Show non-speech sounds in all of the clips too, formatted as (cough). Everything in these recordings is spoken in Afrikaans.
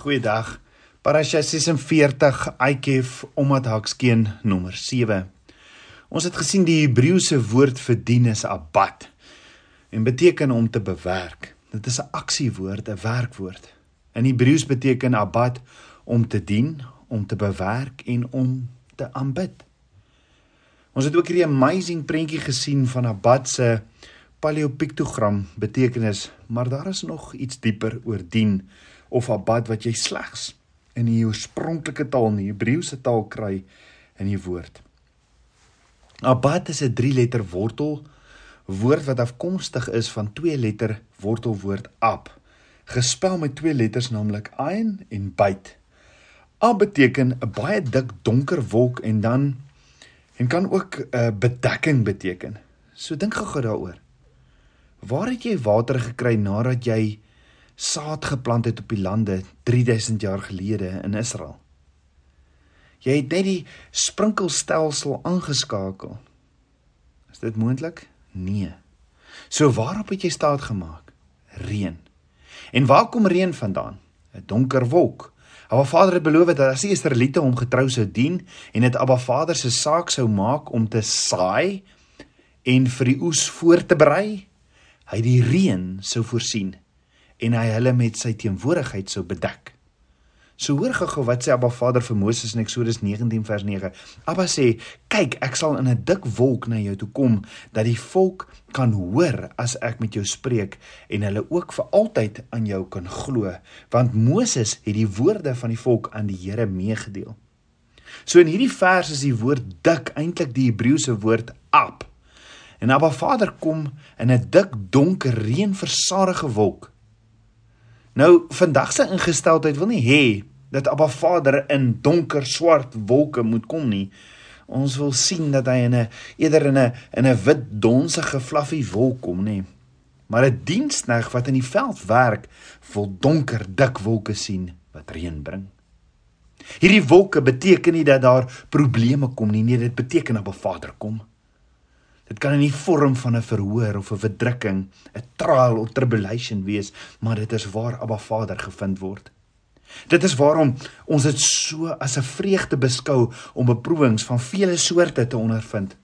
Goeiedag. Parasha 46 IKF omdat Hakskeen nommer 7. Ons het gesien die Hebreëse woord vir dien is abad en beteken om te bewerk. Dit is 'n aksiewoord, 'n werkwoord. In Hebreëus beteken abad om te dien, om te bewerk en om te aanbid. Ons het ook hierdie amazing prentjie gesien van abad se paleopiktogram betekenis, maar daar is nog iets dieper oor dien of abad wat jy slegs in die oorspronklike taal, in die Hebreëse taal kry in die woord. Abad is 'n drie-letter wortel woord wat afkomstig is van twee-letter wortelwoord ab, gespel met twee letters naamlik ein en byt. Ab beteken 'n baie dik donker wolk en dan en kan ook 'n uh, eh, bedekking beteken. So dink gou-gou daaroor. Waar het jy water gekry nadat jy saad geplant het op die lande 3000 jaar gelede in Israel. Jy het net die sprinkelstelsel aangeskakel. Is dit moontlik? Nee. So waarop het jy staat gemaak? Reën. En waar kom reën vandaan? 'n Donker wolk. Abba Vader het beloof dat as die Israeliete hom getrou sou dien en dit Abba Vader se saak sou maak om te saai en vir die oes voor te berei, hy die reën sou voorsien en hy hulle met sy teenwoordigheid sou bedek. So hoor gou-gou wat sê Abba Vader vir Moses in Eksodus 19 vers 9. Abba sê: "Kyk, ek sal in 'n dik wolk na jou toe kom dat die volk kan hoor as ek met jou spreek en hulle ook vir altyd aan jou kan glo, want Moses het die woorde van die volk aan die Here meegedeel." So in hierdie vers is die woord dik eintlik die Hebreëse woord ap. En Abba Vader kom in 'n dik donker reënversadige wolk Nou vandag se ingesteldheid wil nie hê dat Abba Vader in donker swart wolke moet kom nie. Ons wil sien dat hy in 'n eerder in 'n in 'n wit donsige fluffie wolk kom nê. Maar 'n diensneg wat in die veld werk, wil donker dik wolke sien wat reën bring. Hierdie wolke beteken nie dat daar probleme kom nie, nee, dit beteken dat Abba Vader kom. Dit kan in die vorm van 'n verhoor of 'n verdrukking, 'n trial of tribulation wees, maar dit is waar Abba Vader gevind word. Dit is waarom ons dit so as 'n vreugde beskou om beproewings van vele soorte te ondervind.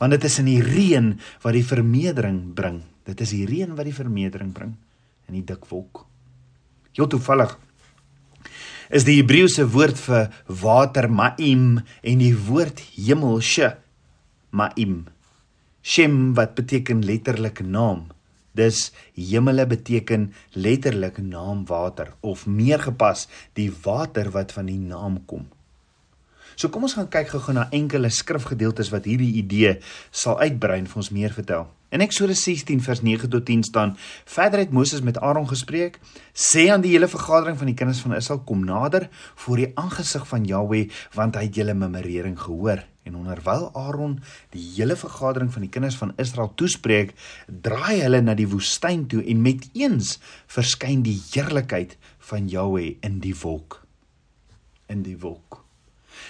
Want dit is in die reën wat die vermeerdering bring. Dit is die reën wat die vermeerdering bring in die dik wolk. Heel toevallig is die Hebreëse woord vir water ma'im en die woord hemelshe ma'im. Shem wat beteken letterlik naam. Dis hemele beteken letterlik naam water of meer gepas die water wat van die naam kom. So kom ons gaan kyk gou-gou na enkele skrifgedeeltes wat hierdie idee sal uitbrei en vir ons meer vertel. In Eksodus 16 vers 9 tot 10 staan: "Verder het Moses met Aaron gespreek: Sê aan die hele vergadering van die kinders van Israel: Kom nader voor die aangesig van Jahwe, want hy het julle memorering gehoor." En onderwyl Aaron die hele vergadering van die kinders van Israel toespreek, draai hulle na die woestyn toe en met eens verskyn die heerlikheid van Jahwe in die wolk. In die wolk.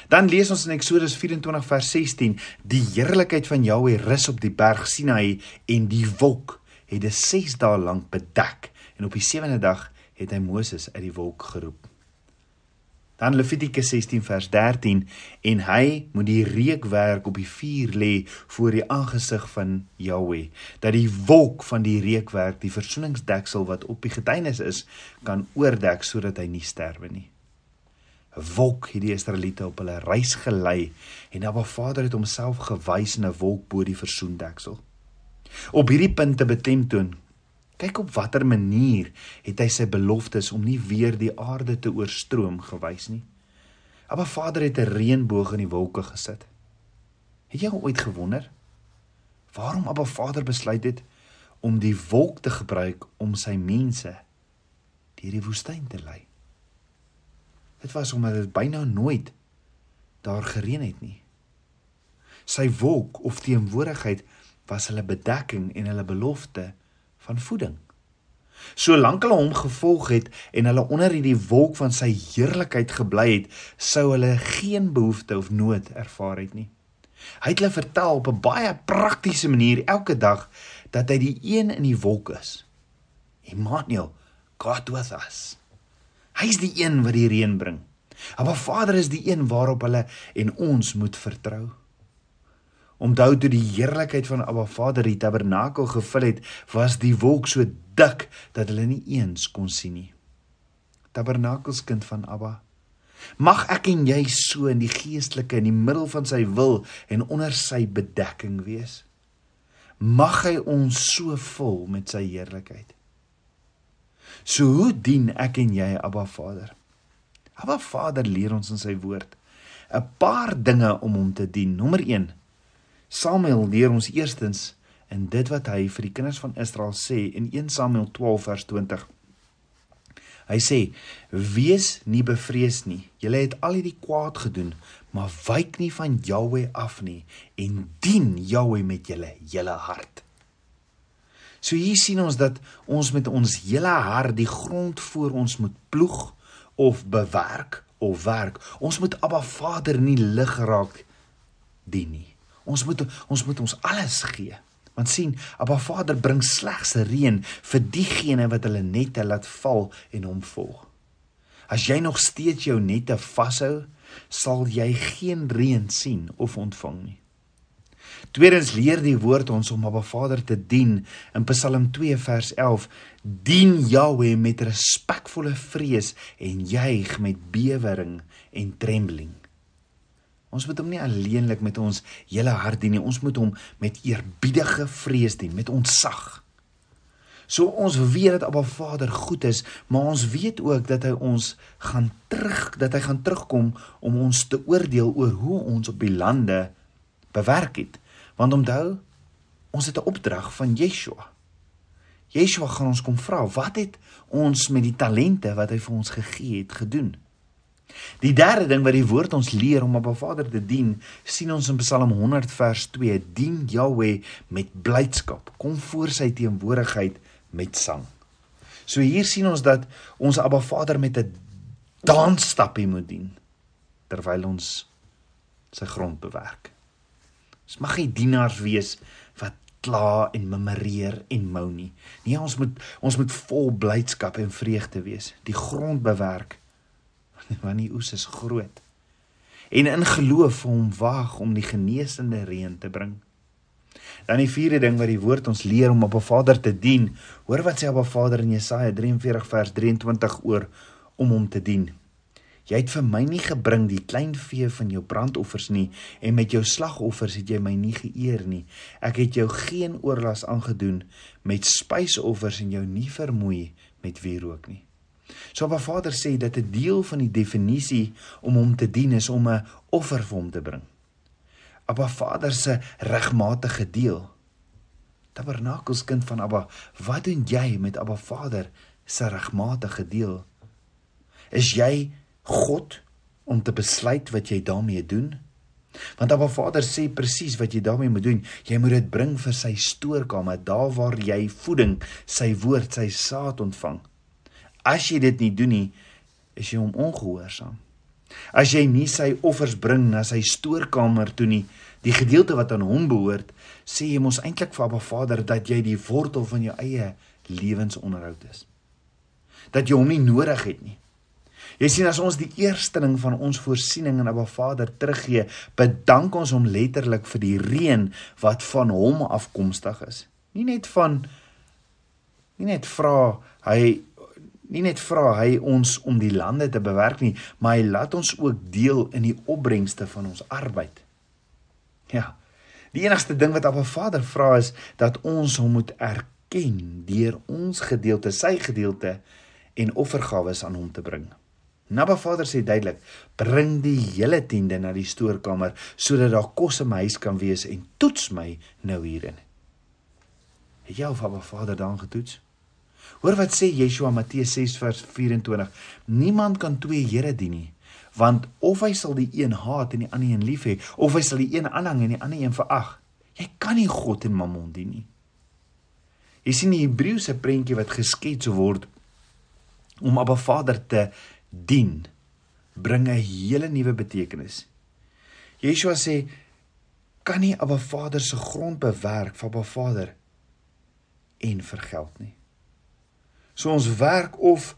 Dan lees ons in Eksodus 24 vers 16: Die heerlikheid van Jahwe rus op die berg Sinai en die wolk het die 6 dae lank bedek en op die 7de dag het hy Moses uit die wolk geroep. Dan Levitikus 16 vers 13 en hy moet die reukwerk op die vuur lê voor die aangesig van Jahwe dat die wolk van die reukwerk die versoeningsdeksel wat op die getuienis is kan oordek sodat hy nie sterwe nie wolk het die Israeliete op hulle reis gelei en Abba Vader het homself gewys in 'n wolk bo die versoendeksel. Op hierdie punt te betemtoon, kyk op watter manier het hy sy beloftes om nie weer die aarde te oorstroom gewys nie. Abba Vader het 'n reënboog in die wolke gesit. Het jy ooit gewonder waarom Abba Vader besluit het om die wolk te gebruik om sy mense deur die woestyn te lei? Dit was omdat dit byna nooit daar gereën het nie. Sy wolk of teenwoordigheid was hulle bedekking en hulle belofte van voeding. Solank hulle hom gevolg het en hulle onder hierdie wolk van sy heerlikheid gebly het, sou hulle geen behoefte of nood ervaar het nie. Hy het hulle vertel op 'n baie praktiese manier elke dag dat hy die een in die wolk is. Immanuel, God with us. Hy is die een wat die reën bring. Maar Vader is die een waarop hulle en ons moet vertrou. Onthou toe die heerlikheid van Abba Vader die tabernakel gevul het, was die wolk so dik dat hulle nie eens kon sien nie. Tabernakelskind van Abba, mag ek en jy so in die geestelike in die middel van sy wil en onder sy bedekking wees. Mag hy ons so vul met sy heerlikheid. So hoe dien ek en jy Abba Vader? Abba Vader leer ons in sy woord 'n paar dinge om hom te dien. Nommer 1. Samuel leer ons eerstens in dit wat hy vir die kinders van Israel sê in 1 Samuel 12 vers 20. Hy sê: "Wees nie bevrees nie. Julle het al hierdie kwaad gedoen, maar wyk nie van Jahwe af nie en dien Jahwe met julle hele hart." So hier sien ons dat ons met ons hele hart die grond voor ons moet ploeg of bewerk of werk. Ons moet Abba Vader nie lig raak dien nie. Ons moet ons moet ons alles gee. Want sien, Abba Vader bring slegs reën vir diegene wat hulle nette laat val en hom volg. As jy nog steeds jou nette vashou, sal jy geen reën sien of ontvang nie. Tweedens leer die woord ons om Abba Vader te dien in Psalm 2 vers 11. Dien Jahwe met respekvolle vrees en juig met bewering en trembling. Ons moet hom nie alleenlik met ons hele hart dien nie, ons moet hom met eerbiedige vrees dien, met ontzag. So ons weet dat Abba Vader goed is, maar ons weet ook dat hy ons gaan terug, dat hy gaan terugkom om ons te oordeel oor hoe ons op die lande bewerk het. Want onthou, ons het 'n opdrag van Yeshua. Yeshua gaan ons kom vra, wat het ons met die talente wat hy vir ons gegee het gedoen? Die derde ding wat die woord ons leer om op 'n Vader te dien, sien ons in Psalm 100 vers 2: Dien Jahweh met blydskap, kom voor sy teenwoordigheid met sang. So hier sien ons dat ons Abba Vader met 'n dansstapie moet dien terwyl ons sy grond bewerk. Ons mag nie dienaars wees wat kla en murmureer en mou nie. Nee, ons moet ons moet vol blydskap en vreugde wees. Die grond bewerk (laughs) want die oes is groot. En in geloof hom wag om die genesende reën te bring. Dan die vierde ding wat die woord ons leer om op 'n Vader te dien. Hoor wat sê op 'n Vader in Jesaja 43 vers 23 oor om hom te dien. Jy het vir my nie gebring die klein vee van jou brandoffers nie en met jou slagoffers het jy my nie geëer nie. Ek het jou geen oorlas aangedoen met spysoffers en jou nie vermoei met wierook nie. So Abba Vader sê dat 'n deel van die definisie om hom te dien is om 'n offer vir hom te bring. Abba Vader se regmatige deel. Tabernakels kind van Abba, wat doen jy met Abba Vader se regmatige deel? Is jy God om te besluit wat jy daarmee doen? Want Abba Vader sê presies wat jy daarmee moet doen. Jy moet dit bring vir sy stoorkamer, daar waar jy voeding, sy woord, sy saad ontvang. As jy dit nie doen nie, is jy hom ongehoorsaam. As jy nie sy offers bring na sy stoorkamer toe nie, die gedeelte wat aan hom behoort, sê jy mos eintlik vir Abba Vader dat jy die wortel van jou eie lewensonderhoud is. Dat jy hom nie nodig het nie. Jy sien as ons die eersteling van ons voorsiening aan Abba Vader teruggee, bedank ons hom letterlik vir die reën wat van hom afkomstig is. Nie net van nie net vra hy nie net vra hy ons om die lande te bewerk nie, maar hy laat ons ook deel in die opbrengste van ons arbeid. Ja. Die enigste ding wat Abba Vader vra is dat ons hom moet erken deur ons gedeelte, sy gedeelte en offergawe aan hom te bring. Naba Vader sê duidelik: "Bring die hele tiende na die stoorkamer sodat daar kos in my huis kan wees en toets my nou hierin." Het jy of Abba Vader daan getoets? Hoor wat sê Yeshua Matteus 6 vers 24: "Niemand kan twee here dien nie, want of hy sal die een haat en die ander een lief hê, of hy sal die een aanhang en die ander een verag. Jy kan nie God en Mammon dien nie." Jy sien die Hebreëse prentjie wat geskets word om Abba Vader te dien bring 'n hele nuwe betekenis. Yeshua sê kan nie Abba Vader se grond bewerk van Abba Vader en vergeld nie. So ons werk of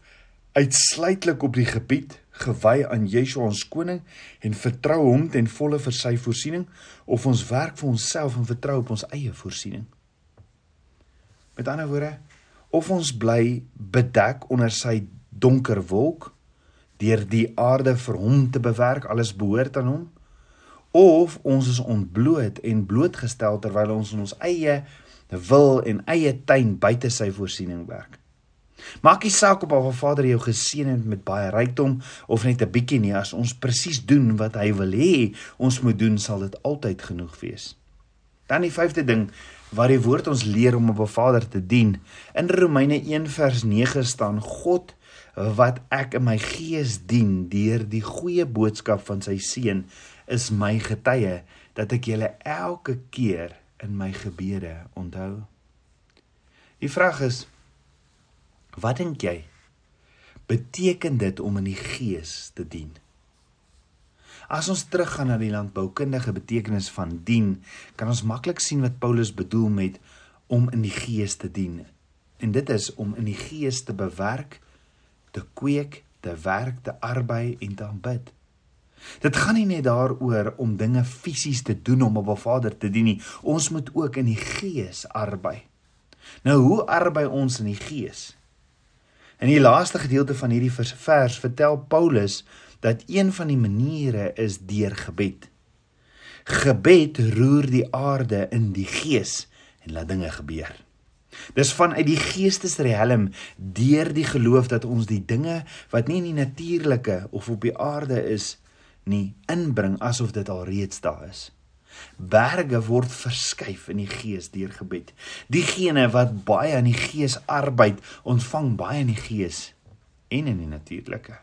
uitsluitlik op die gebied gewy aan Yeshua ons koning en vertrou hom ten volle vir sy voorsiening of ons werk vir onsself en vertrou op ons eie voorsiening. Met ander woorde, of ons bly bedek onder sy donker wolk deur die aarde vir hom te bewerk, alles behoort aan hom, of ons is ontbloot en blootgestel terwyl ons in ons eie wil en eie tuin buite sy voorsiening werk. Maak nie saak of ons Vader jou geseën het met baie rykdom of net 'n bietjie nie, as ons presies doen wat hy wil hê ons moet doen, sal dit altyd genoeg wees. Dan die vyfde ding wat die woord ons leer om op 'n Vader te dien. In Romeine 1 vers 9 staan God wat ek in my gees dien deur die goeie boodskap van sy seun is my getuie dat ek julle elke keer in my gebede onthou. Die vraag is wat dink jy beteken dit om in die gees te dien? As ons teruggaan na die landboukundige betekenis van dien, kan ons maklik sien wat Paulus bedoel met om in die gees te dien. En dit is om in die gees te bewerk te kweek, te werk, te arbei en te aanbid. Dit gaan nie net daaroor om dinge fisies te doen om op 'n Vader te dien nie. Ons moet ook in die gees arbei. Nou hoe arbei ons in die gees? In die laaste gedeelte van hierdie vers vertel Paulus dat een van die maniere is deur gebed. Gebed roer die aarde in die gees en laat dinge gebeur. Dis vanuit die geestesriem deur die geloof dat ons die dinge wat nie in die natuurlike of op die aarde is nie inbring asof dit al reeds daar is. Berge word verskuif in die gees deur gebed. Diegene wat baie aan die gees arbeid, ontvang baie in die gees en in die natuurlike.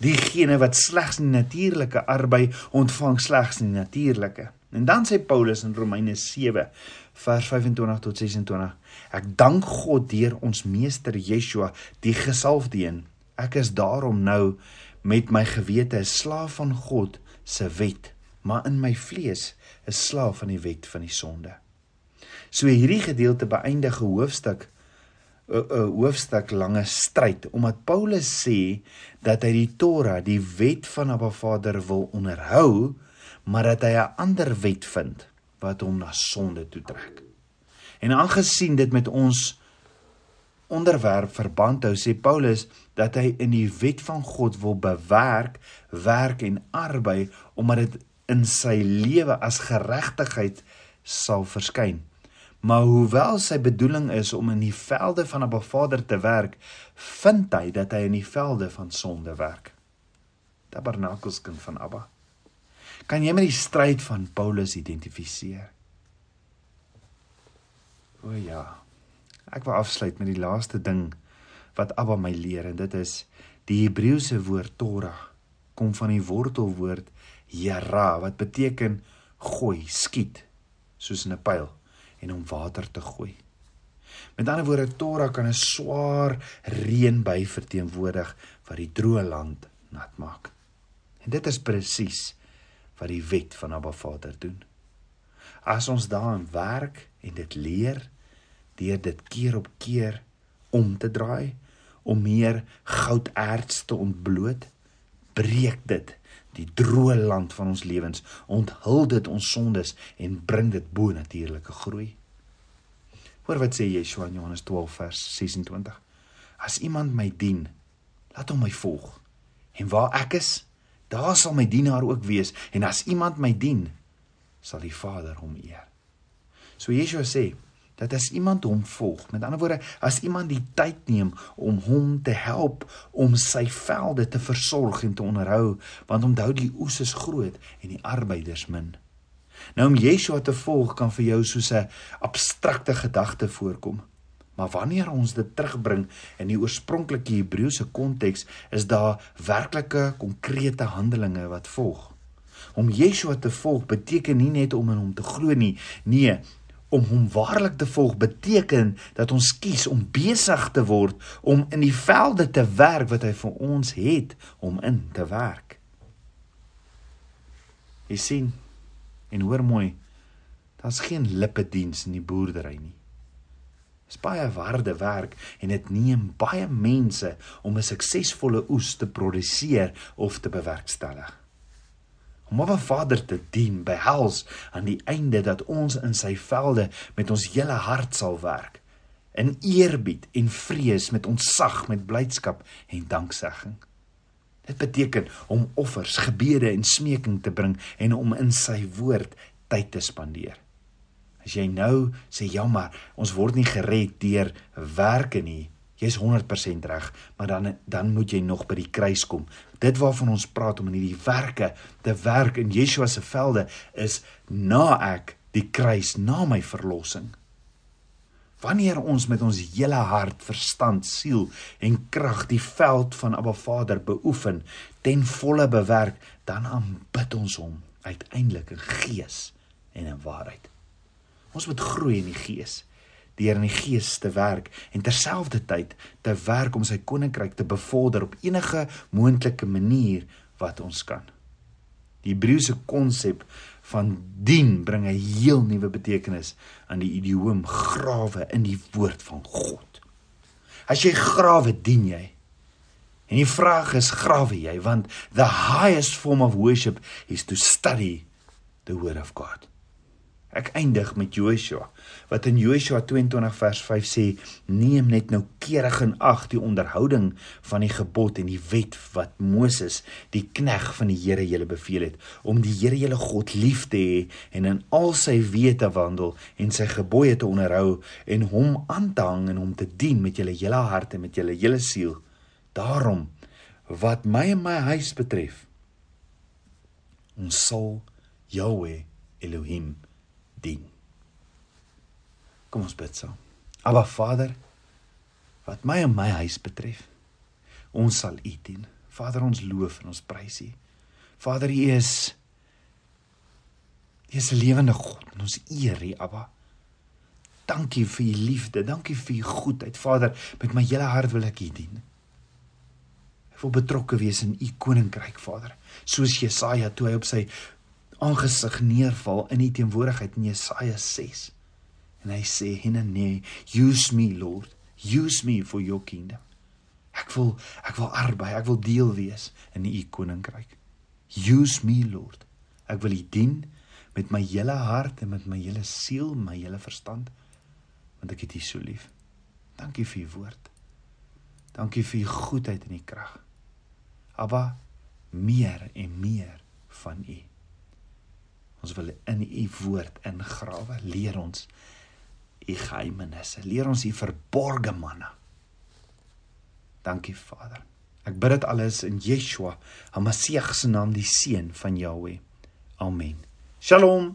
Diegene wat slegs in die natuurlike arbei, ontvang slegs in die natuurlike. En dan sê Paulus in Romeine 7 vers 25 tot 26: Ek dank God deur ons meester Yeshua, die gesalfde een. Ek is daarom nou met my gewete 'n slaaf van God se wet, maar in my vlees 'n slaaf van die wet van die sonde. So hierdie gedeelte beëindig hoofstuk 'n hoofstuk lange stryd omdat Paulus sê dat hy die Torah, die wet van Abba Vader wil onderhou, maar dat hy 'n ander wet vind wat hom na sonde toe trek. En aangesien dit met ons onderwerp verband hou, sê Paulus dat hy in die wet van God wil bewerk, werk en arbei omdat dit in sy lewe as geregtigheid sal verskyn. Maar hoewel sy bedoeling is om in die velde van 'n Vader te werk, vind hy dat hy in die velde van sonde werk. Tabernakelskind van Abba Kan jy met die stryd van Paulus identifiseer? O ja. Ek wil afsluit met die laaste ding wat Abba my leer en dit is die Hebreëse woord Torah kom van die wortelwoord yara wat beteken gooi, skiet soos in 'n pyl en om water te gooi. Met ander woorde Torah kan 'n swaar reën by verteenwoordig wat die droë land nat maak. En dit is presies wat die wet van Abba Vader doen. As ons daarin werk en dit leer deur dit keer op keer om te draai om meer gouderts te ontbloot, breek dit die droë land van ons lewens, onthul dit ons sondes en bring dit bo natuurlike groei. Hoor wat sê Yeshua in Johannes 12 vers 26. As iemand my dien, laat hom my volg. En waar ek is, daar sal my dienaar ook wees en as iemand my dien sal die Vader hom eer. So Yeshua sê dat as iemand hom volg, met ander woorde, as iemand die tyd neem om hom te help om sy velde te versorg en te onderhou, want onthou die oes is groot en die arbeiders min. Nou om Yeshua te volg kan vir jou soos 'n abstrakte gedagte voorkom. Maar wanneer ons dit terugbring in die oorspronklike Hebreëse konteks, is daar werklike konkrete handelinge wat volg. Om Yeshua te volg beteken nie net om in hom te glo nie, nee, om hom waarlik te volg beteken dat ons kies om besig te word om in die velde te werk wat hy vir ons het om in te werk. Jy sien en hoor mooi, daar's geen lippediens in die boerdery nie. Dis baie harde werk en dit neem baie mense om 'n suksesvolle oes te produseer of te bewerkstellig. Om op 'n Vader te dien behels aan die einde dat ons in sy velde met ons hele hart sal werk in eerbied en vrees met ontsag met blydskap en danksegging. Dit beteken om offers, gebede en smeking te bring en om in sy woord tyd te spandeer. As jy nou sê jammer, ons word nie gered deur werke nie. Jy's 100% reg, maar dan dan moet jy nog by die kruis kom. Dit waarvan ons praat om in hierdie werke te werk in Yeshua se velde is na ek die kruis, na my verlossing. Wanneer ons met ons hele hart, verstand, siel en krag die veld van Abba Vader beoefen, ten volle bewerk, dan aanbid ons hom uiteindelik in gees en in waarheid. Ons moet groei in die gees deur in die gees te werk en terselfdertyd te werk om sy koninkryk te bevorder op enige moontlike manier wat ons kan. Die Hebreëse konsep van dien bring 'n heel nuwe betekenis aan die idioom grawe in die woord van God. As jy grawe dien jy. En die vraag is grawe jy want the highest form of worship is to study the word of God. Ek eindig met Joshua wat in Joshua 22 vers 5 sê: "Neem net nou keurig in ag die onderhouding van die gebod en die wet wat Moses, die knegg van die Here, julle beveel het om die Here julle God lief te hê en in al sy wete te wandel en sy gebooie te onderhou en hom aan te hang en hom te dien met julle hele hart en met julle hele siel. Daarom wat my en my huis betref, ons sal Jahweh Elohim dien. Kom ons bid saam. Aba Vader, wat my en my huis betref, ons sal U dien. Vader, ons loof en ons prys U. Vader, U is U is 'n lewende God en ons eer U, Aba. Dankie vir U liefde, dankie vir U goedheid. Vader, met my hele hart wil ek U dien. Ek wil betrokke wees in U koninkryk, Vader, soos Jesaja toe hy op sy aangesig neervaal in die teenwoordigheid in Jesaja 6. En hy sê, "Hinne, use me, Lord. Use me for your kingdom." Ek wil ek wil arbei, ek wil deel wees in u koninkryk. Use me, Lord. Ek wil u dien met my hele hart en met my hele siel, my hele verstand, want ek het u so lief. Dankie vir u woord. Dankie vir u goedheid en u krag. Abba, meer en meer van u. Ons wil in u woord ingrawe. Leer ons u geheimenisse. Leer ons u verborgde manne. Dankie Vader. Ek bid dit alles in Yeshua, Hamasieg se naam, die seun van Jahweh. Amen. Shalom.